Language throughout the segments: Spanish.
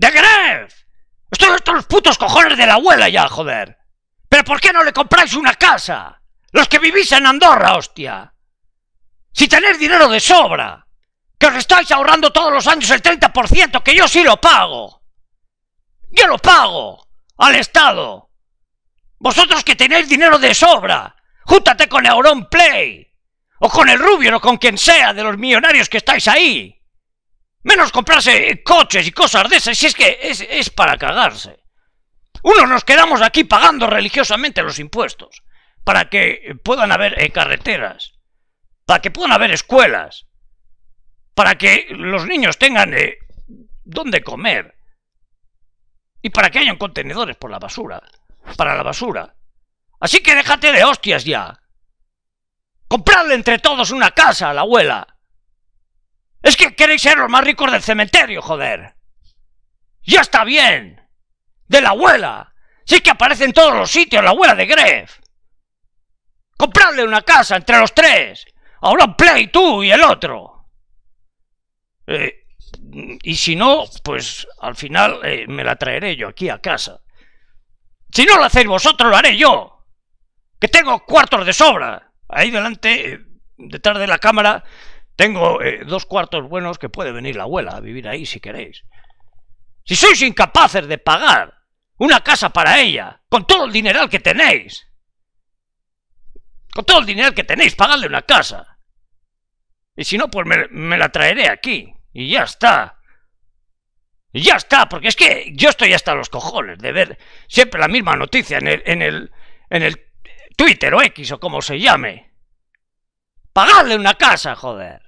¡De Gref! Estos son los putos cojones de la abuela ya, joder. ¿Pero por qué no le compráis una casa? Los que vivís en Andorra, hostia. Si tenéis dinero de sobra. Que os estáis ahorrando todos los años el 30%, que yo sí lo pago. Yo lo pago. Al Estado. Vosotros que tenéis dinero de sobra. Júntate con Euron Play. O con el Rubio o con quien sea de los millonarios que estáis ahí. Menos comprarse coches y cosas de esas, si es que es, para cagarse. Uno, nos quedamos aquí pagando religiosamente los impuestos, para que puedan haber eh, carreteras, para que puedan haber escuelas, para que los niños tengan donde eh, dónde comer y para que hayan contenedores por la basura, para la basura. Así que déjate de hostias ya. Compradle entre todos una casa a la abuela. Es que queréis ser los más ricos del cementerio, joder. Ya está bien. De la abuela. Sí que aparece en todos los sitios la abuela de Greff. ¡Compradle una casa entre los tres. Ahora un play tú y el otro. Eh, y si no, pues al final eh, me la traeré yo aquí a casa. Si no lo hacéis vosotros, lo haré yo. Que tengo cuartos de sobra. Ahí delante, eh, detrás de la cámara, tengo eh, dos cuartos buenos que puede venir la abuela a vivir ahí si queréis. Si sois incapaces de pagar una casa para ella, con todo el dineral que tenéis, con todo el dinero que tenéis, pagadle una casa. Y si no, pues me, la traeré aquí. Y ya está. Y ya está, porque es que yo estoy hasta los cojones de ver siempre la misma noticia en el, en el, en el Twitter o X o como se llame. ¡Pagadle una casa, joder.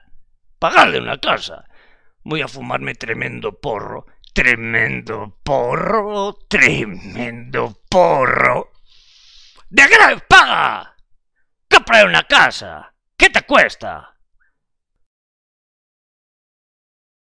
¡Pagadle una casa. Voy a fumarme tremendo porro. Tremendo porro. Tremendo porro. ¡De qué paga! ¡Compra una casa! ¿Qué te cuesta?